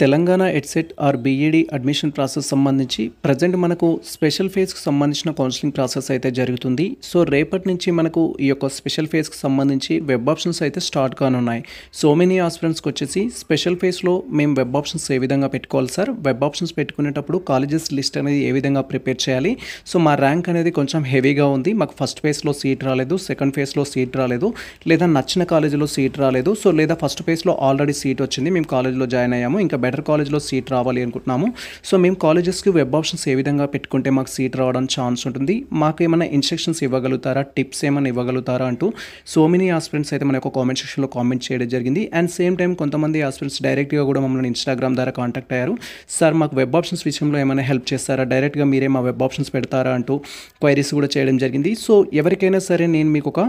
Telangana EdCET or BEd admission process సంబంధించి present మనకు special ఫేజ్కి సంబంధించిన కౌన్సిలింగ్ ప్రాసెస్ అయితే జరుగుతుంది సో రేపటి నుంచి మనకు ఈ యొక్క స్పెషల్ ఫేజ్కి సంబంధించి వెబ్ ఆప్షన్స్ అయితే స్టార్ట్ కానున్నాయి సో మెనీ ఆస్పిరెంట్స్కి వచ్చేసి స్పెషల్ ఫేజ్లో మేము వెబ్ ఆప్షన్స్ ఏ విధంగా పెట్టుకోవాలి సార్ వెబ్ ఆప్షన్స్ పెట్టుకునేటప్పుడు కాలేజెస్ లిస్ట్ అనేది ఏ విధంగా ప్రిపేర్ చేయాలి సో మా ర్యాంక్ అనేది కొంచెం హెవీగా ఉంది మాకు ఫస్ట్ ఫేజ్లో సీట్ రాలేదు సెకండ్ ఫేజ్లో సీట్ రాలేదు లేదా నచ్చిన కాలేజీలో సీట్ రాలేదు సో లేదా ఫస్ట్ ఫేజ్లో ఆల్రెడీ సీట్ వచ్చింది మేము కాలేజీలో జాయిన్ అయ్యాము ఇంకా బెటర్ కాలేజ్లో సీట్ రావాలి అనుకుంటున్నాము సో మేము కాలేజెస్కి వెబ్ ఆప్షన్స్ ఏ విధంగా పెట్టుకుంటే మాకు సీట్ రావడానికి ఛాన్స్ ఉంటుంది మాకు ఏమైనా ఇన్స్ట్రక్షన్స్ ఇవ్వగలుగుతారా టిప్స్ ఏమైనా ఇవ్వగలుగుతారా అంటూ సో మెనీ ఆస్పిరెంట్స్ అయితే మన యొక్క కామెంట్ సెక్షన్లో కామెంట్ చేయడం జరిగింది అండ్ సేమ్ టైం కొంతమంది ఆస్పిరెంట్స్ డైరెక్ట్గా కూడా మమ్మల్ని ఇన్స్టాగ్రామ్ ద్వారా కాంటాక్ట్ అయ్యారు సార్ మాకు వెబ్ ఆప్షన్స్ విషయంలో ఏమైనా హెల్ప్ చేస్తారా డైరెక్ట్గా మీరే మా వెబ్ ఆప్షన్స్ పెడతారా అంటూ క్వైరీస్ కూడా చేయడం జరిగింది సో ఎవరికైనా సరే నేను మీకు ఒక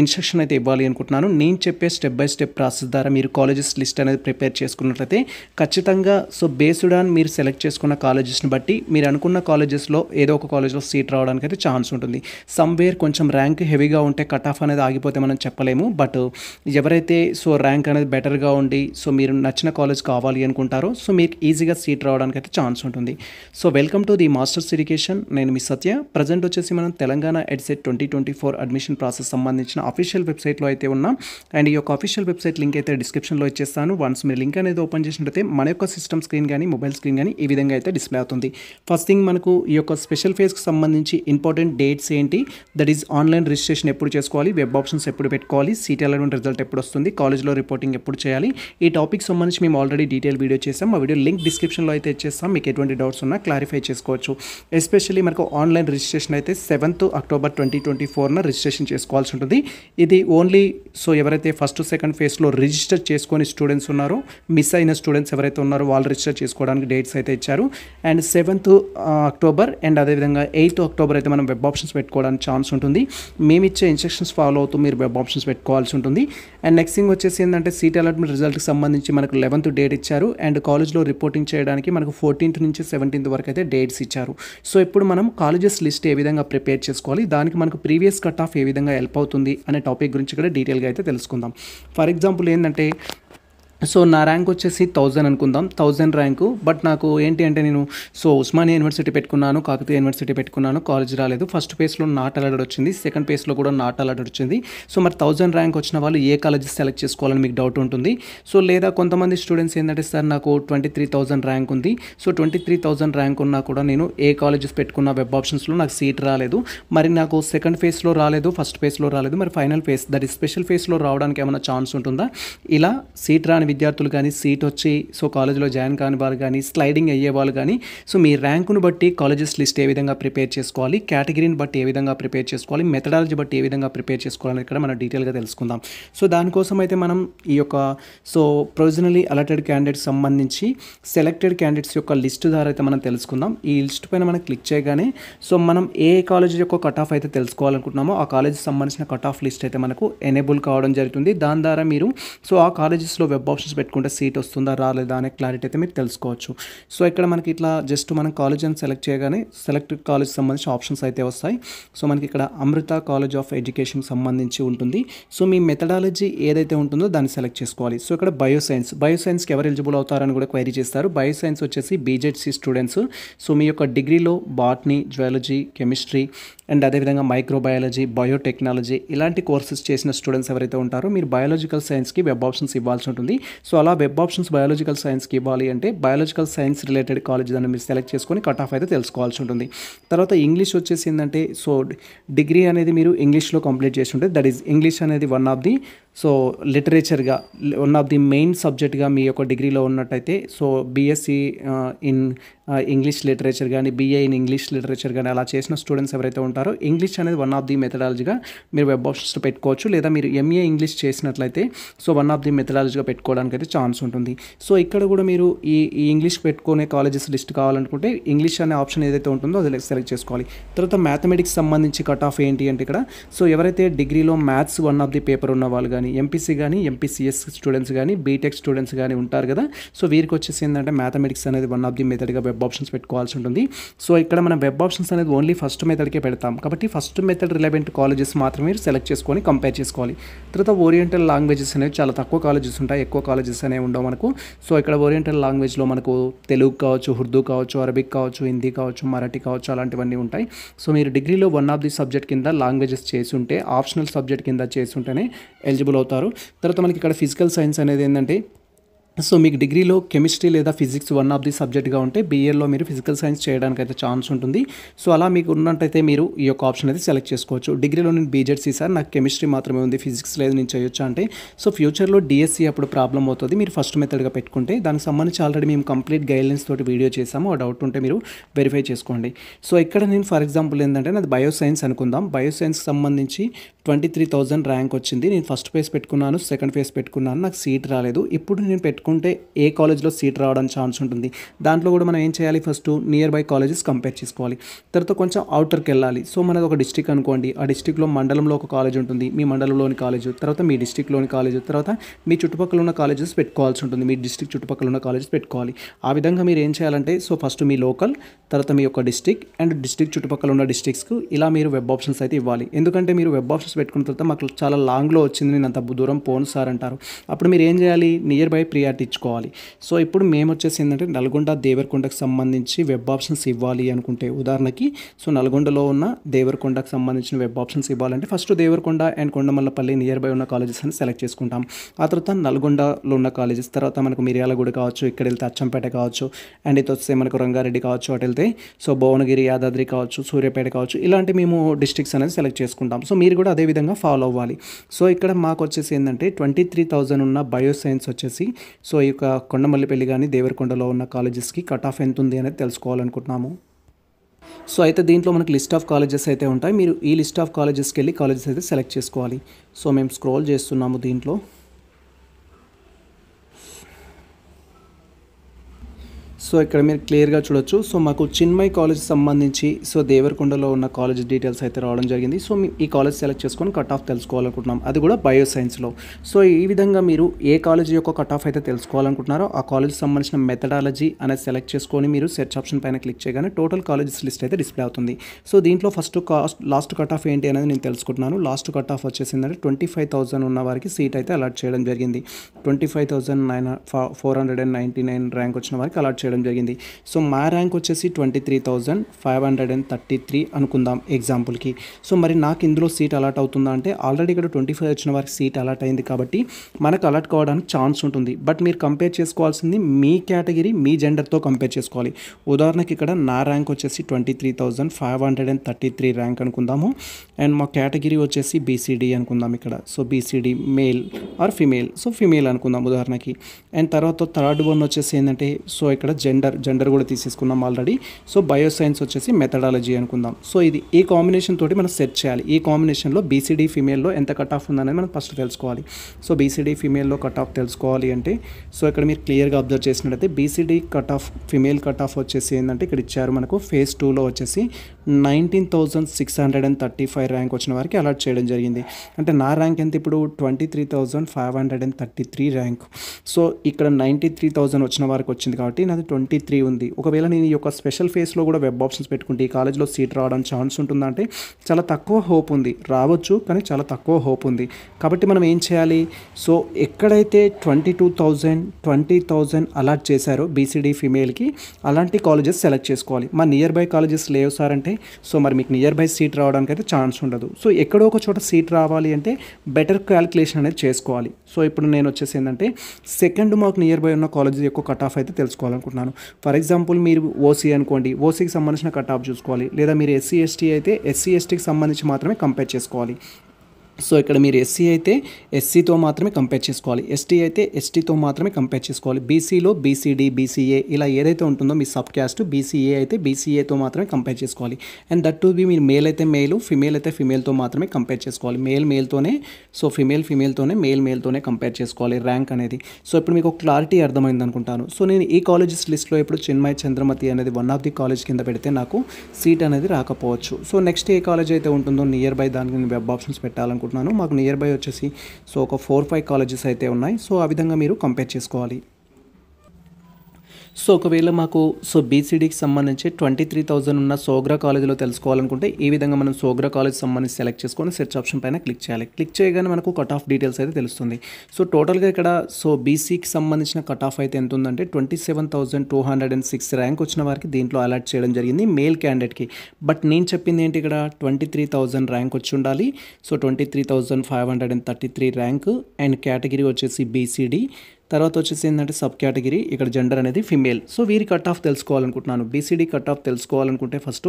ఇన్స్ట్రక్షన్ అయితే ఇవ్వాలి అనుకుంటున్నాను నేను చెప్పే స్టెప్ బై స్టెప్ ప్రాసెస్ ద్వారా మీరు కాలేజెస్ లిస్ట్ అనేది ప్రిపేర్ చేసుకున్నట్లయితే ఖచ్చితంగా ఖచ్చితంగా సో బేస్డ్ ఆన్ మీరు సెలెక్ట్ చేసుకున్న కాలేజెస్ని బట్టి మీరు అనుకున్న కాలేజెస్లో ఏదో ఒక కాలేజ్లో సీట్ రావడానికి అయితే ఛాన్స్ ఉంటుంది సమ్వేర్ కొంచెం ర్యాంక్ హెవీగా ఉంటే కట్ ఆఫ్ అనేది ఆగిపోతే మనం చెప్పలేము బట్ ఎవరైతే సో ర్యాంక్ అనేది బెటర్గా ఉండి సో మీరు నచ్చిన కాలేజ్ కావాలి అనుకుంటారో సో మీకు ఈజీగా సీట్ రావడానికి అయితే ఛాన్స్ ఉంటుంది so welcome to the masters education నేను మీ సత్య ప్రజెంట్ వచ్చేసి మనం Telangana EdCET twenty twenty four admission process సంబంధించిన అఫీషియల్ వెబ్సైట్లో అయితే ఉన్నాం అండ్ ఈ యొక్క అఫీషియల్ వెబ్సైట్ లింక్ అయితే డిస్క్రిప్షన్లో ఇచ్చేస్తాను వన్స్ మీరు లింక్ అనేది ఓపెన్ చేసినట్టయితే మన యొక్క సిస్టమ్ స్క్రీన్ కానీ మొబైల్ స్క్రీన్ కానీ ఈ విధంగా అయితే డిస్ప్లే అవుతుంది ఫస్ట్ థింగ్ మనకు ఈ యొక్క స్పెషల్ ఫేస్కి సంబంధించి ఇంపార్టెంట్ డేట్స్ ఏంటి దట్ ఈస్ ఆన్లైన్ రిజిస్ట్రేషన్ ఎప్పుడు చేసుకోవాలి వెబ్ ఆప్షన్స్ ఎప్పుడు పెట్టుకోవాలి సీట్ అలైన్మెంట్ రిజల్ట్ ఎప్పుడు వస్తుంది కాలేజ్లో రిపోర్టింగ్ ఎప్పుడు చేయాలి ఈ టాపిక్ సంబంధించి మేము ఆల్రెడీ డీటెయిల్ వీడియో చేసాం ఆ వీడియో లింక్ డిస్క్రిప్షన్లో అయితే ఇచ్చేస్తాం మీకు ఎటువంటి డౌట్స్ ఉన్నా క్లారిఫై చేసుకోవచ్చు ఎస్పెషల్లీ మనకు ఆన్లైన్ రిజిస్ట్రేషన్ అయితే సెవెంత్ అక్టోబర్ ట్వంటీ ట్వంటీ ఫోర్న రిజిస్ట్రేషన్ చేసుకోవాల్సి ఉంటుంది ఇది ఓన్లీ సో ఎవరైతే ఫస్ట్ సెకండ్ ఫేజ్లో రిజిస్టర్ చేసుకొని స్టూడెంట్స్ ఉన్నారో మిస్ అయిన స్టూడెంట్స్ ఎవరైతే ఉన్నారో వాళ్ళు రిజిస్టర్ చేసుకోవడానికి డేట్స్ అయితే ఇచ్చారు అండ్ సెవెంత్ అక్టోబర్ అండ్ అదేవిధంగా ఎయిత్ అక్టోబర్ అయితే మనం వెబ్ ఆప్షన్స్ పెట్టుకోవడానికి ఛాన్స్ ఉంటుంది మేము ఇచ్చే ఇన్స్ట్రక్షన్స్ ఫాలో అవుతూ మీరు వెబ్ ఆప్షన్స్ పెట్టుకోవాల్సి ఉంటుంది అండ్ నెక్స్ట్ థింగ్ వచ్చేసి ఏంటంటే సీట్ అలాట్మెంట్ రిజల్ట్కి సంబంధించి మనకు లెవెన్త్ డేట్ ఇచ్చారు అండ్ కాలేజ్లో రిపోర్టింగ్ చేయడానికి మనకు ఫోర్టీన్త్ నుంచి సెవెంటీన్త్ వరకు అయితే డేట్స్ ఇచ్చారు సో ఇప్పుడు మనం కాలేజెస్ లిస్ట్ ఏ విధంగా ప్రిపేర్ చేసుకోవాలి దానికి మనకు ప్రీవియస్ కట్ ఆఫ్ ఏ విధంగా హెల్ప్ అవుతుంది అనే టాపిక్ గురించి కూడా డీటెయిల్గా అయితే తెలుసుకుందాం ఫర్ ఎగ్జాంపుల్ ఏంటంటే సో నా ర్యాంక్ వచ్చేసి థౌజండ్ అనుకుందాం థౌజండ్ ర్యాంకు బట్ నాకు ఏంటి అంటే నేను సో ఉస్మానియా యూనివర్సిటీ పెట్టుకున్నాను కాకతీయ యూనివర్సిటీ పెట్టుకున్నాను కాలేజ్ రాలేదు ఫస్ట్ ఫేస్లో నాట్ అలాడ్ వచ్చింది సెకండ్ ఫేస్లో కూడా నాట్ అలర్ట్ వచ్చింది సో మరి థౌజండ్ ర్యాంక్ వచ్చిన వాళ్ళు ఏ కాలేజ్ సెలెక్ట్ చేసుకోవాలని మీకు డౌట్ ఉంటుంది సో లేదా కొంతమంది స్టూడెంట్స్ ఏంటంటే సార్ నాకు ట్వంటీ త్రీ థౌజండ్ ర్యాంక్ ఉంది so twenty three thousand rank ఉన్నా కూడా నేను ఏ కాలేజెస్ పెట్టుకున్న వెబ్ ఆప్షన్స్లో నాకు సీట్ రాలేదు మరి నాకు సెకండ్ ఫేస్లో రాలేదు ఫస్ట్ ఫేస్లో రాలేదు మరి ఫైనల్ ఫేస్ దట్ ఈ స్పెషల్ ఫేస్లో రావడానికి ఏమైనా ఛాన్స్ ఉంటుందా ఇలా సీట్ రాని విద్యార్థులు కానీ సీట్ వచ్చి సో కాలేజీలో జాయిన్ కాని వాళ్ళు కానీ స్లైడింగ్ అయ్యే వాళ్ళు కానీ సో మీ ర్యాంకును బట్టి కాలేజెస్ లిస్ట్ ఏ విధంగా ప్రిపేర్ చేసుకోవాలి కేటగిరీని బట్టి ఏ విధంగా ప్రిపేర్ చేసుకోవాలి మెథడాలజీ బట్టి ఏ విధంగా ప్రిపేర్ చేసుకోవాలని ఇక్కడ మనం డీటెయిల్గా తెలుసుకుందాం సో దానికోసం అయితే మనం ఈ యొక్క సో ప్రొవిజనలీ అలర్టెడ్ క్యాండిడేట్స్ సంబంధించి సెలెక్టెడ్ క్యాండిడేట్స్ యొక్క లిస్ట్ ద్వారా అయితే మనం తెలుసుకుందాం ఈ లిస్ట్ పైన మనం క్లిక్ చేయగానే సో మనం ఏ కాలేజ్ యొక్క కట్ ఆఫ్ అయితే తెలుసుకోవాలనుకుంటున్నామో ఆ కాలేజీకి సంబంధించిన కట్ ఆఫ్ లిస్ట్ అయితే మనకు ఎనేబుల్ కావడం జరుగుతుంది దాని ద్వారా మీరు సో ఆ కాలేజెస్లో వెబ్ ఆఫ్ ఆప్షన్స్ పెట్టుకుంటే సీట్ వస్తుందా రాలేదా అనే క్లారిటీ అయితే మీరు తెలుసుకోవచ్చు సో ఇక్కడ మనకి ఇట్లా జస్ట్ మనం కాలేజ్ అని సెలెక్ట్ చేయగానే సెలెక్ట్ కాలేజ్ సంబంధించి ఆప్షన్స్ అయితే వస్తాయి సో మనకి ఇక్కడ అమృత కాలేజ్ ఆఫ్ ఎడ్యుకేషన్ సంబంధించి ఉంటుంది సో మీ మెథడాలజీ ఏదైతే ఉంటుందో దాన్ని సెలెక్ట్ చేసుకోవాలి సో ఇక్కడ బయోసైన్స్ బయోసైన్స్కి ఎవరు ఎలిజిబుల్ అవుతారని కూడా క్వైరీ చేస్తారు బయోసైన్స్ వచ్చేసి బీజెడ్సీ స్టూడెంట్స్ సో మీ యొక్క డిగ్రీలో బాటనీ జువాలజీ కెమిస్ట్రీ అండ్ అదేవిధంగా మైక్రోబయాలజీ బయోటెక్నాలజీ ఇలాంటి కోర్సెస్ చేసిన స్టూడెంట్స్ ఎవరైతే ఉంటారో మీరు బయాలజికల్ సైన్స్కి వెబ్ ఆప్షన్స్ ఇవ్వాల్సి ఉంటుంది సో అలా వెబ్ ఆప్షన్స్ బయాలజికల్ సైన్స్కి ఇవ్వాలి అంటే బయాలజికల్ సైన్స్ రిలేటెడ్ కాలేజ్ దాన్ని మీరు సెలెక్ట్ చేసుకొని కట్ ఆఫ్ అయితే తెలుసుకోవాల్సి ఉంటుంది తర్వాత ఇంగ్లీష్ వచ్చేసి ఏంటంటే సో డిగ్రీ అనేది మీరు ఇంగ్లీష్లో కంప్లీట్ చేసి ఉంటే దట్ ఈస్ ఇంగ్లీష్ అనేది వన్ ఆఫ్ ది సో లిటరేచర్గా వన్ ఆఫ్ ది మెయిన్ సబ్జెక్ట్గా మీ యొక్క డిగ్రీలో ఉన్నట్టయితే so BSc e, in English literature కానీ బిఏ ఇన్ ఇంగ్లీష్ లిటరేచర్ కానీ అలా చేసిన స్టూడెంట్స్ ఎవరైతే ఉంటారో ఇంగ్లీష్ అనేది వన్ ఆఫ్ ది మెథడాలజీగా మీరు వెబ్ ఆప్షన్స్ పెట్టుకోవచ్చు లేదా మీరు ఎంఏ ఇంగ్లీష్ చేసినట్లయితే సో వన్ ఆఫ్ ది మెథడాలజీగా పెట్టుకోవడానికి అయితే ఛాన్స్ ఉంటుంది సో ఇక్కడ కూడా మీరు ఈ ఈ ఇంగ్లీష్ పెట్టుకునే కాలేజెస్ లిస్ట్ కావాలనుకుంటే ఇంగ్లీష్ అనే ఆప్షన్ ఏదైతే ఉంటుందో అది సెలెక్ట్ చేసుకోవాలి తర్వాత మ్యాథమెటిక్స్ సంబంధించి కట్ ఆఫ్ ఏంటి అంటే ఇక్కడ సో ఎవరైతే డిగ్రీలో maths one of the paper ఉన్న వాళ్ళు కానీ ఎంపీసీ కానీ ఎంపీసీఎస్ స్టూడెంట్స్ కానీ బీటెక్ స్టూడెంట్స్ కానీ ఉంటారు కదా సో వీరికి వచ్చేసి ఏంటంటే మ్యాథమెటిక్స్ అనేది వన్ ఆఫ్ ది మెథడ్గా వెబ్ ఆప్షన్స్ పెట్టుకోవాల్సి ఉంటుంది సో ఇక్కడ మనం వెబ్ ఆప్షన్స్ అనేది ఓన్లీ ఫస్ట్ మెథడ్కే పెడతాం కాబట్టి ఫస్ట్ మెథడ్ రిలవెంట్ కాలేజెస్ మాత్రమే మీరు సెలెక్ట్ చేసుకొని కంపేర్ చేసుకోవాలి తర్వాత ఓరియంటల్ లాంగ్వేజెస్ అనేవి చాలా తక్కువ కాలేజెస్ ఉంటాయి ఎక్కువ కాలేజెస్ అనేవి ఉండవు మనకు సో ఇక్కడ ఓరియంటల్ లాంగ్వేజ్లో మనకు తెలుగు కావచ్చు ఉర్దూ కావచ్చు అరబిక్ కావచ్చు హిందీ కావచ్చు మరాఠీ కావచ్చు అలాంటివన్నీ ఉంటాయి సో మీరు డిగ్రీలో వన్ ఆఫ్ ది సబ్జెక్ట్ కింద లాంగ్వేజెస్ చేసి ఉంటే ఆప్షనల్ సబ్జెక్ట్ కింద చేసి ఉంటేనే ఎలిజిబుల్ ఎలిజిబుల్ అవుతారు తర్వాత మనకి ఇక్కడ ఫిజికల్ సైన్స్ అనేది ఏంటంటే సో మీకు డిగ్రీలో కెమిస్ట్రీ లేదా ఫిజిక్స్ వన్ ఆఫ్ ది సబ్జెక్ట్గా ఉంటే బీఏలో మీరు ఫిజికల్ సైన్స్ చేయడానికి అయితే ఛాన్స్ ఉంటుంది సో అలా మీకు ఉన్నట్టయితే మీరు ఈ యొక్క ఆప్షన్ అయితే సెలెక్ట్ చేసుకోవచ్చు డిగ్రీలో నేను బీజెడ్ సార్ నాకు కెమిస్ట్రీ మాత్రమే ఉంది ఫిజిక్స్ లేదు నేను చేయొచ్చు అంటే సో ఫ్యూచర్లో డిఎస్సీ e అప్పుడు ప్రాబ్లం అవుతుంది మీరు ఫస్ట్ మెథడ్గా పెట్టుకుంటే దానికి సంబంధించి ఆల్రెడీ మేము కంప్లీట్ గైడ్లైన్స్ తోటి వీడియో చేసాము ఆ డౌట్ ఉంటే మీరు వెరిఫై చేసుకోండి సో ఇక్కడ నేను ఫర్ ఎగ్జాంపుల్ ఏంటంటే నాది బయోసైన్స్ అనుకుందాం బయోసైన్స్కి సంబంధించి ట్వంటీ త్రీ ర్యాంక్ వచ్చింది నేను ఫస్ట్ ఫేజ్ పెట్టుకున్నాను సెకండ్ ఫేజ్ పెట్టుకున్నాను నాకు సీట్ రాలేదు ఇప్పుడు నేను పెట్టుకుంటే ఏ కాలేజ్లో సీట్ రావడానికి ఛాన్స్ ఉంటుంది దాంట్లో కూడా మనం ఏం చేయాలి first near by colleges compare చేసుకోవాలి తర్వాత కొంచెం అవుటర్కి వెళ్ళాలి సో మనది ఒక డిస్టిక్ అనుకోండి ఆ డిస్టిక్లో మండలంలో ఒక కాలేజ్ ఉంటుంది మీ మండలంలోని కాలేజ్ తర్వాత మీ డిస్టిక్లోని కాలేజ్ తర్వాత మీ చుట్టుపక్కల ఉన్న కాలేజెస్ పెట్టుకోవాల్సి ఉంటుంది మీ డిస్టిక్ చుట్టుపక్కల ఉన్న కాలేజెస్ పెట్టుకోవాలి ఆ విధంగా మీరు ఏం చేయాలంటే సో ఫస్ట్ మీ లోకల్ తర్వాత మీ యొక్క డిస్టిక్ అండ్ డిస్టిక్ చుట్టుపక్కల ఉన్న డిస్టిక్స్కు ఇలా మీరు వెబ్ ఆప్షన్స్ అయితే ఇవ్వాలి ఎందుకంటే మీరు వెబ్ ఆప్షన్స్ పెట్టుకున్న తర్వాత మాకు చాలా లాంగ్లో వచ్చింది నేను అంత దూరం పోను సార్ అంటారు అప్పుడు మీరు ఏం చేయాలి నియర్ బై ప్రియా తెచ్చుకోవాలి సో ఇప్పుడు మేము వచ్చేసి ఏంటంటే నల్గొండ దేవరకొండకు సంబంధించి వెబ్ ఆప్షన్స్ ఇవ్వాలి అనుకుంటే ఉదాహరణకి సో నల్గొండలో ఉన్న దేవరకొండకు సంబంధించిన వెబ్ ఆప్షన్స్ ఇవ్వాలంటే first Devarakonda and Kondamallapalli near by ఉన్న కాలేజెస్ అని సెలెక్ట్ చేసుకుంటాం ఆ తర్వాత నల్గొండలో ఉన్న కాలేజెస్ తర్వాత మనకు మిర్యాలగూడ కావచ్చు ఇక్కడ వెళ్తే అచ్చంపేట కావచ్చు అండ్ ఇది వస్తే మనకు రంగారెడ్డి కావచ్చు అటు వెళ్తే సో భువనగిరి యాదాద్రి కావచ్చు సూర్యాపేట కావచ్చు ఇలాంటి మేము డిస్ట్రిక్ట్స్ అనేది సెలెక్ట్ చేసుకుంటాం సో మీరు కూడా అదే విధంగా ఫాలో అవ్వాలి సో ఇక్కడ మాకు వచ్చేసి ఏంటంటే ట్వంటీ త్రీ థౌజండ్ ఉన్న బయోసైన్స్ వచ్చేసి సో ఈ యొక్క కొండమల్లిపల్లి కానీ దేవరకొండలో ఉన్న కాలేజెస్కి కట్ ఆఫ్ ఎంత ఉంది అనేది తెలుసుకోవాలనుకుంటున్నాము సో అయితే దీంట్లో మనకు లిస్ట్ ఆఫ్ కాలేజెస్ అయితే ఉంటాయి మీరు ఈ లిస్ట్ ఆఫ్ కాలేజెస్కి వెళ్ళి కాలేజెస్ అయితే సెలెక్ట్ చేసుకోవాలి సో మేము స్క్రోల్ చేస్తున్నాము దీంట్లో సో ఇక్కడ మీరు క్లియర్గా చూడొచ్చు సో మాకు చిన్మయ్ కాలేజ్ సంబంధించి సో దేవరకొండలో ఉన్న కాలేజ్ డీటెయిల్స్ అయితే రావడం జరిగింది సో మేము ఈ కాలేజ్ సెలెక్ట్ చేసుకొని కట్ ఆఫ్ తెలుసుకోవాలనుకుంటున్నాం అది కూడా బయో సైన్స్లో సో ఈ విధంగా మీరు ఏ కాలేజ్ యొక్క కట్ ఆఫ్ అయితే తెలుసుకోవాలనుకుంటున్నారో ఆ కాలేజ్ సంబంధించిన మెథడాలజీ అనేది సెలెక్ట్ చేసుకొని మీరు సెర్చ్ ఆప్షన్ పైన క్లిక్ చేయగానే టోటల్ కాలేజెస్ లిస్ట్ అయితే డిస్ప్లే అవుతుంది సో దీంట్లో first caste last cut off ఏంటి అనేది నేను తెలుసుకుంటున్నాను లాస్ట్ కట్ ఆఫ్ వచ్చేసిందంటే ట్వంటీ ఫైవ్ థౌసండ్ ఉన్న వారికి సీట్ అయితే అలాట్ చేయడం జరిగింది twenty five thousand nine four hundred and ninety nine rank వచ్చిన వారికి అలాట్ చేయడం చేయడం జరిగింది సో మా ర్యాంక్ వచ్చేసి twenty three five hundred and thirty three అనుకుందాం ఎగ్జాంపుల్కి సో మరి నాకు ఇందులో సీట్ అలాట్ అవుతుందా అంటే ఆల్రెడీ ఇక్కడ ట్వంటీ ఫైవ్ వచ్చిన వారికి సీట్ అలాట్ అయింది కాబట్టి మనకు అలాట్ కావడానికి ఛాన్స్ ఉంటుంది బట్ మీరు కంపేర్ చేసుకోవాల్సింది మీ కేటగిరీ మీ జెండర్తో కంపేర్ చేసుకోవాలి ఉదాహరణకి ఇక్కడ నా ర్యాంక్ వచ్చేసి twenty three five hundred and thirty three rank అనుకుందాము అండ్ మా కేటగిరీ వచ్చేసి బీసీడీ అనుకుందాం ఇక్కడ so BCD male or female so female అనుకుందాం ఉదాహరణకి అండ్ తర్వాత థర్డ్ వన్ వచ్చేసి ఏంటంటే సో ఇక్కడ జెండర్ జెండర్ కూడా తీసేసుకున్నాం ఆల్రెడీ సో బయోసైన్స్ వచ్చేసి మెథడాలజీ అనుకుందాం సో ఇది ఈ కాంబినేషన్ తోటి మనం సెర్చ్ చేయాలి ఈ కాంబినేషన్లో బీసీడీ ఫీమేల్లో ఎంత కట్ ఆఫ్ ఉందనేది మనం ఫస్ట్ తెలుసుకోవాలి సో బీసీడీ ఫీమేల్లో కట్ ఆఫ్ తెలుసుకోవాలి అంటే సో ఇక్కడ మీరు క్లియర్గా అబ్జర్వ్ చేసినట్లయితే BCD cut off female cut off వచ్చేసి ఏంటంటే ఇక్కడ ఇచ్చారు మనకు ఫేజ్ టూలో వచ్చేసి nineteen thousand six hundred and thirty five rank వచ్చిన వారికి అలాట్ చేయడం జరిగింది అంటే నా ర్యాంక్ ఎంత ఇప్పుడు twenty three thousand five hundred and thirty three rank so ఇక్కడ నైంటీ త్రీ థౌజండ్ వచ్చిన వారికి వచ్చింది కాబట్టి నాది ట్వంటీ త్రీ ఉంది ఒకవేళ నేను ఈ యొక్క స్పెషల్ ఫేస్లో కూడా వెబ్ ఆప్షన్స్ పెట్టుకుంటే ఈ కాలేజ్లో సీట్ రావడం ఛాన్స్ ఉంటుందంటే చాలా తక్కువ హోప్ ఉంది రావచ్చు కానీ చాలా తక్కువ హోప్ ఉంది కాబట్టి మనం ఏం చేయాలి సో ఎక్కడైతే twenty two thousand twenty thousand allot చేశారో బీసీడీ ఫీమేల్కి అలాంటి కాలేజెస్ సెలెక్ట్ చేసుకోవాలి మా నియర్ బై కాలేజెస్ లేవు సార్ అంటే ఉంటాయి సో మరి మీకు నియర్ బై సీట్ రావడానికి అయితే ఛాన్స్ ఉండదు సో ఎక్కడో ఒక చోట సీట్ రావాలి అంటే బెటర్ క్యాలిక్యులేషన్ అనేది చేసుకోవాలి సో ఇప్పుడు నేను వచ్చేసి ఏంటంటే సెకండ్ మాకు నియర్ బై ఉన్న కాలేజ్ యొక్క కట్ ఆఫ్ అయితే తెలుసుకోవాలనుకుంటున్నాను ఫర్ ఎగ్జాంపుల్ మీరు ఓసీ అనుకోండి ఓసీకి సంబంధించిన కట్ ఆఫ్ చూసుకోవాలి లేదా మీరు ఎస్సీ ఎస్టీ అయితే ఎస్సీ ఎస్టీకి సంబంధించి మాత్రమే కంపేర్ చేసుకోవాలి సో ఇక్కడ మీరు ఎస్సీ అయితే ఎస్సీతో మాత్రమే కంపేర్ చేసుకోవాలి ఎస్టీ అయితే ఎస్టీతో మాత్రమే కంపేర్ చేసుకోవాలి బీసీలో బీసీడీ బీసీఏ ఇలా ఏదైతే ఉంటుందో మీ సబ్ క్యాస్ట్ బీసీఏ అయితే బీసీఏతో మాత్రమే కంపేర్ చేసుకోవాలి అండ్ దట్ టు బి మీరు మేల్ అయితే మేలు ఫిమేల్ అయితే ఫిమేల్తో మాత్రమే కంపేర్ చేసుకోవాలి మేల్ మేల్తోనే సో ఫిమేల్ ఫిమేల్తోనే మేల్ మేల్తోనే కంపేర్ చేసుకోవాలి ర్యాంక్ అనేది సో ఇప్పుడు మీకు క్లారిటీ అర్థమైంది అనుకుంటాను సో నేను ఈ కాలేజెస్ లిస్ట్లో ఇప్పుడు చిన్మయ చంద్రమతి అనేది వన్ ఆఫ్ ది కాలేజ్ కింద పెడితే నాకు సీట్ అనేది రాకపోవచ్చు సో నెక్స్ట్ ఏ కాలేజ్ అయితే ఉంటుందో నియర్ బై దానికి వెబ్ ఆప్షన్స్ పెట్టాలనుకుంటున్నాను అనుకుంటున్నాను మాకు నియర్ బై వచ్చేసి సో ఒక ఫోర్ ఫైవ్ కాలేజెస్ అయితే ఉన్నాయి సో ఆ విధంగా మీరు కంపేర్ చేసుకోవాలి సో ఒకవేళ మాకు సో బీసీడీకి సంబంధించి ట్వంటీ త్రీ థౌజండ్ ఉన్న సోగ్రా కాలేజీలో తెలుసుకోవాలనుకుంటే ఈ విధంగా మనం సోగ్రా కాలేజ్ సంబంధించి సెలెక్ట్ చేసుకొని సెర్చ్ ఆప్షన్ పైన క్లిక్ చేయాలి క్లిక్ చేయగానే మనకు కట్ ఆఫ్ డీటెయిల్స్ అయితే తెలుస్తుంది సో టోటల్గా ఇక్కడ సో బీసీకి సంబంధించిన కట్ ఆఫ్ అయితే ఎంత ఉందంటే twenty seven thousand two hundred and six rank వచ్చిన వారికి దీంట్లో అలాట్ చేయడం జరిగింది మేల్ క్యాండిడేట్కి బట్ నేను చెప్పింది ఏంటి ఇక్కడ ట్వంటీ త్రీ థౌసండ్ ర్యాంక్ వచ్చి ఉండాలి so twenty three thousand five hundred and thirty three rank and category వచ్చేసి బీసీడీ తర్వాత వచ్చేసి ఏంటంటే సబ్ కేటగిరీ ఇక్కడ జెండర్ అనేది ఫిమేల్ సో వీరి కట్ ఆఫ్ తెలుసుకోవాలనుకుంటున్నాను బీసీడీ కట్ ఆఫ్ తెలుసుకోవాలనుకుంటే ఫస్ట్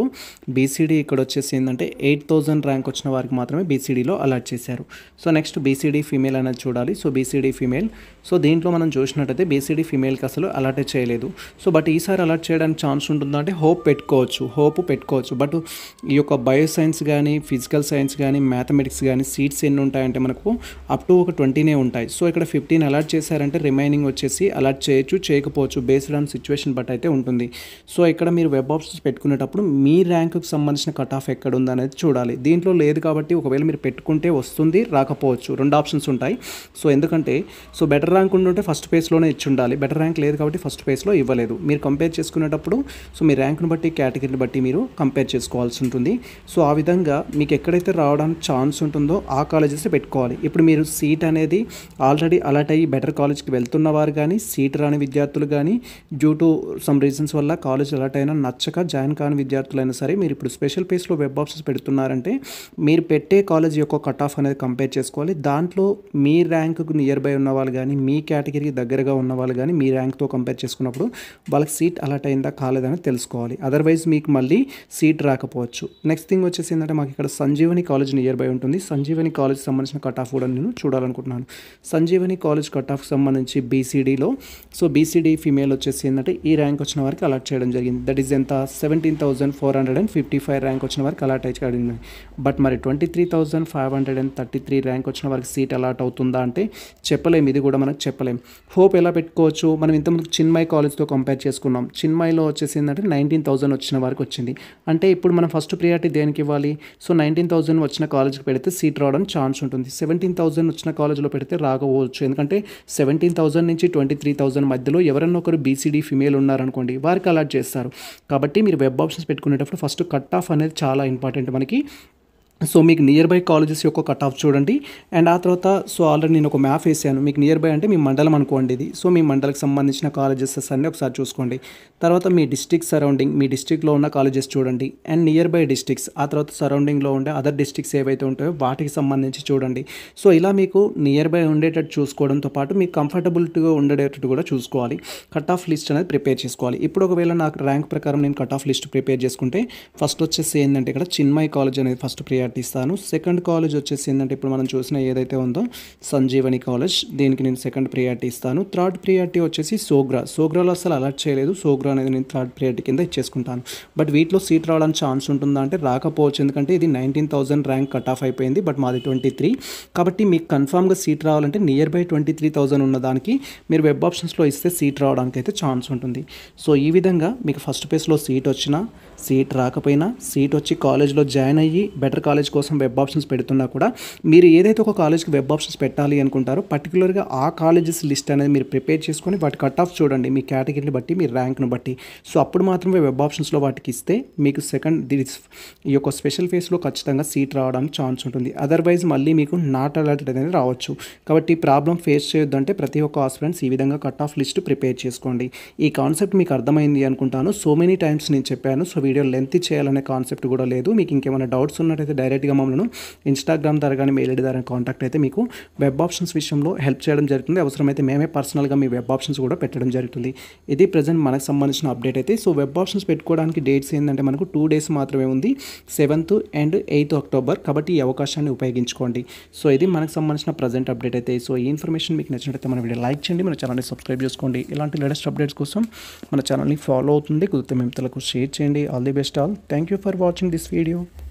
బీసీడీ ఇక్కడ వచ్చేసి ఏంటంటే ఎయిట్ ర్యాంక్ వచ్చిన వారికి మాత్రమే బీసీడీలో అలాట్ చేశారు సో నెక్స్ట్ బీసీడీ ఫీమేల్ అనేది చూడాలి సో బీసీడీ ఫీమేల్ సో దీంట్లో మనం చూసినట్టయితే బీసీడీ ఫిమేల్కి అసలు అలాటే చేయలేదు సో బట్ ఈసారి అలాట్ చేయడానికి ఛాన్స్ ఉంటుందా అంటే హోప్ పెట్టుకోవచ్చు హోప్ పెట్టుకోవచ్చు బట్ ఈ యొక్క బయోసైన్స్ కానీ ఫిజికల్ సైన్స్ కానీ మ్యాథమెటిక్స్ కానీ సీట్స్ ఎన్ని ఉంటాయంటే మనకు అప్ టు ఒక ట్వంటీనే ఉంటాయి సో ఇక్కడ ఫిఫ్టీన్ అలాట్ చేశారంటే రిమైనింగ్ వచ్చేసి అలర్ట్ చేయొచ్చు చేయకపోవచ్చు బేస్డ్ ఆన్ సిచ్యువేషన్ బట్ అయితే ఉంటుంది సో ఇక్కడ మీరు వెబ్ ఆప్షన్స్ పెట్టుకునేటప్పుడు మీ ర్యాంకుకు సంబంధించిన కట్ ఆఫ్ ఎక్కడ ఉందనేది చూడాలి దీంట్లో లేదు కాబట్టి ఒకవేళ మీరు పెట్టుకుంటే వస్తుంది రాకపోవచ్చు రెండు ఆప్షన్స్ ఉంటాయి సో ఎందుకంటే సో బెటర్ ర్యాంక్ ఉంటుంటే ఫస్ట్ పేజ్లోనే ఇచ్చి ఉండాలి బెటర్ ర్యాంక్ లేదు కాబట్టి ఫస్ట్ పేజ్లో ఇవ్వలేదు మీరు కంపేర్ చేసుకునేటప్పుడు సో మీ ర్యాంక్ను బట్టి కేటగిరీని బట్టి మీరు కంపేర్ చేసుకోవాల్సి ఉంటుంది సో ఆ విధంగా మీకు ఎక్కడైతే రావడానికి ఛాన్స్ ఉంటుందో ఆ కాలేజెస్ పెట్టుకోవాలి ఇప్పుడు మీరు సీట్ అనేది ఆల్రెడీ అలర్ట్ అయ్యి బెటర్ కాలేజ్కి వెళ్తే వెళ్తున్న వారు కానీ సీట్ రాని విద్యార్థులు కానీ డ్యూ టు సమ్ రీజన్స్ వల్ల కాలేజ్ అలాట్ అయినా నచ్చక జాయిన్ కాని విద్యార్థులైనా సరే మీరు ఇప్పుడు స్పెషల్ పేస్లో వెబ్ ఆప్షన్స్ పెడుతున్నారంటే మీరు పెట్టే కాలేజ్ యొక్క కట్ ఆఫ్ అనేది కంపేర్ చేసుకోవాలి దాంట్లో మీ ర్యాంక్ నియర్ బై ఉన్న వాళ్ళు కానీ మీ కేటగిరీకి దగ్గరగా ఉన్న వాళ్ళు కానీ మీ ర్యాంక్తో కంపేర్ చేసుకున్నప్పుడు వాళ్ళకి సీట్ అలాట్ అయిందా కాలేదని తెలుసుకోవాలి అదర్వైజ్ మీకు మళ్ళీ సీట్ రాకపోవచ్చు నెక్స్ట్ థింగ్ వచ్చేసి ఏంటంటే మాకు ఇక్కడ సంజీవని కాలేజ్ నియర్ బై ఉంటుంది సంజీవని కాలేజ్ సంబంధించిన కట్ ఆఫ్ కూడా నేను చూడాలనుకుంటున్నాను సంజీవని కాలేజ్ కట్ ఆఫ్ సంబంధించి వచ్చి బీసీడీలో సో బీసీడీ ఫీమేల్ వచ్చేసి ఏంటంటే ఈ ర్యాంక్ వచ్చిన వారికి అలాట్ చేయడం జరిగింది దట్ ఈస్ ఎంత seventeen thousand four hundred and fifty five rank వచ్చిన వారికి అలాట్ చేయడం బట్ మరి twenty three thousand five hundred and thirty three rank వచ్చిన వారికి సీట్ అలాట్ అవుతుందా అంటే చెప్పలేము ఇది కూడా మనకు చెప్పలేం హోప్ ఎలా పెట్టుకోవచ్చు మనం ఇంతకుముందు చిన్మయ్ కాలేజ్తో కంపేర్ చేసుకున్నాం చిన్మయ్లో వచ్చేసి ఏంటంటే నైన్టీన్ థౌసండ్ వచ్చిన వారికి వచ్చింది అంటే ఇప్పుడు మనం ఫస్ట్ ప్రియారిటీ దేనికి ఇవ్వాలి సో నైన్టీన్ థౌసండ్ వచ్చిన కాలేజ్కి పెడితే సీట్ రావడం ఛాన్స్ ఉంటుంది సెవెంటీన్ థౌసండ్ వచ్చిన కాలేజ్లో పెడితే రాకపోవచ్చు ఎందుకంటే సెవెంటీన్ ఫిఫ్టీన్ థౌసండ్ నుంచి ట్వంటీ త్రీ థౌసండ్ మధ్యలో ఎవరన్నా ఒకరు బీసీడీ ఫిమేల్ ఉన్నారనుకోండి వారికి అలాట్ చేస్తారు కాబట్టి మీరు వెబ్ ఆప్షన్స్ పెట్టుకునేటప్పుడు ఫస్ట్ కట్ ఆఫ్ అనేది చాలా ఇంపార్టెంట్ మనకి సో మీకు నియర్ బై కాలేజెస్ యొక్క కట్ ఆఫ్ చూడండి అండ్ ఆ తర్వాత సో ఆల్రెడీ నేను ఒక మ్యాప్ వేసాను మీకు నియర్ బై అంటే మీ మండలం అనుకోండి ఇది సో మీ మండలకు సంబంధించిన కాలేజెస్ అన్నీ ఒకసారి చూసుకోండి తర్వాత మీ డిస్టిక్ సరౌండింగ్ మీ డిస్టిక్లో ఉన్న కాలేజెస్ చూడండి అండ్ నియర్ బై డిస్టిక్స్ ఆ తర్వాత సరౌండింగ్లో ఉండే అదర్ డిస్టిక్స్ ఏవైతే ఉంటాయో వాటికి సంబంధించి చూడండి సో ఇలా మీకు నియర్ బై ఉండేటట్టు చూసుకోవడంతో పాటు మీకు కంఫర్టబుల్గా ఉండేటట్టు కూడా చూసుకోవాలి కట్ ఆఫ్ లిస్ట్ అనేది ప్రిపేర్ చేసుకోవాలి ఇప్పుడు ఒకవేళ నాకు ర్యాంక్ ప్రకారం నేను కట్ ఆఫ్ లిస్ట్ ప్రిపేర్ చేసుకుంటే ఫస్ట్ వచ్చేసి ఏంటంటే ఇక్కడ చిన్మయ్ కాలేజ్ అనేది ఫస్ట్ ప్రియర్ ప్రయారిటీ ఇస్తాను సెకండ్ కాలేజ్ వచ్చేసి ఏంటంటే ఇప్పుడు మనం చూసిన ఏదైతే ఉందో సంజీవని కాలేజ్ దీనికి నేను సెకండ్ ప్రియారిటీ ఇస్తాను థర్డ్ ప్రియారిటీ వచ్చేసి సోగ్రా సోగ్రాలో అసలు అలర్ట్ చేయలేదు సోగ్రా అనేది నేను థర్డ్ ప్రియారిటీ కింద ఇచ్చేసుకుంటాను బట్ వీటిలో సీట్ రావడానికి ఛాన్స్ ఉంటుందా అంటే రాకపోవచ్చు ఎందుకంటే ఇది nineteen thousand rank cut off అయిపోయింది బట్ మాది ట్వంటీ త్రీ కాబట్టి మీకు కన్ఫామ్గా సీట్ రావాలంటే near by twenty three thousand ఉన్న దానికి మీరు వెబ్ ఆప్షన్స్లో ఇస్తే సీట్ రావడానికి అయితే ఛాన్స్ ఉంటుంది సో ఈ విధంగా మీకు ఫస్ట్ ప్లేస్లో సీట్ వచ్చినా సీట్ రాకపోయినా సీట్ వచ్చి కాలేజ్లో జాయిన్ అయ్యి బెటర్ కాలేజ్ కోసం వెబ్ ఆప్షన్స్ పెడుతున్నా కూడా మీరు ఏదైతే ఒక కాలేజ్కి వెబ్ ఆప్షన్స్ పెట్టాలి అనుకుంటారో పర్టికులర్గా ఆ కాలేజెస్ లిస్ట్ అనేది మీరు ప్రిపేర్ చేసుకొని వాటి కట్ ఆఫ్ చూడండి మీ కేటగిరీని బట్టి మీ ర్యాంక్ను బట్టి సో అప్పుడు మాత్రమే వెబ్ ఆప్షన్స్లో వాటికి ఇస్తే మీకు సెకండ్ దిస్ ఈ యొక్క స్పెషల్ ఫేస్లో ఖచ్చితంగా సీట్ రావడానికి ఛాన్స్ ఉంటుంది అదర్వైజ్ మళ్ళీ మీకు నాట్ అలర్టెడ్ అనేది రావచ్చు కాబట్టి ప్రాబ్లం ఫేస్ చేయొద్దంటే ప్రతి ఒక్క ఆస్పిరెంట్స్ ఈ విధంగా కట్ ఆఫ్ లిస్ట్ ప్రిపేర్ చేసుకోండి ఈ కాన్సెప్ట్ మీకు అర్థమైంది అనుకుంటాను సో మెనీ టైమ్స్ నేను చెప్పాను సో వీడియో లెంత్ చేయాలనే కాన్సెప్ట్ కూడా లేదు మీకు ఇంకేమైనా డౌట్స్ ఉన్నట్టయితే డైరెక్ట్గా మమ్మల్ని ఇన్స్టాగ్రామ్ ద్వారా కానీ మెయిల్ ఐడి ద్వారా కాంటాక్ట్ అయితే మీకు వెబ్ ఆప్షన్స్ విషయంలో హెల్ప్ చేయడం జరుగుతుంది అవసరమైతే మేమే పర్సనల్గా మీ వెబ్ ఆప్షన్స్ కూడా పెట్టడం జరుగుతుంది ఇది ప్రజెంట్ మనకు సంబంధించిన అప్డేట్ అయితే సో వెబ్ ఆప్షన్స్ పెట్టుకోవడానికి డేట్స్ ఏంటంటే మనకు టూ డేస్ మాత్రమే ఉంది సెవెంత్ అండ్ ఎయిత్ అక్టోబర్ కాబట్టి ఈ అవకాశాన్ని ఉపయోగించుకోండి సో ఇది మనకు సంబంధించిన ప్రజెంట్ అప్డేట్ అయితే సో ఈ ఇన్ఫర్మేషన్ మీకు నచ్చినట్టయితే మన వీడియో లైక్ చేయండి మన ఛానల్ని సబ్స్క్రైబ్ చేసుకోండి ఇలాంటి లేటెస్ట్ అప్డేట్స్ కోసం మన ఛానల్ని ఫాలో అవుతుంది కుదిరితే మిత్రులకు షేర్ చేయండి all the best all thank you for watching this video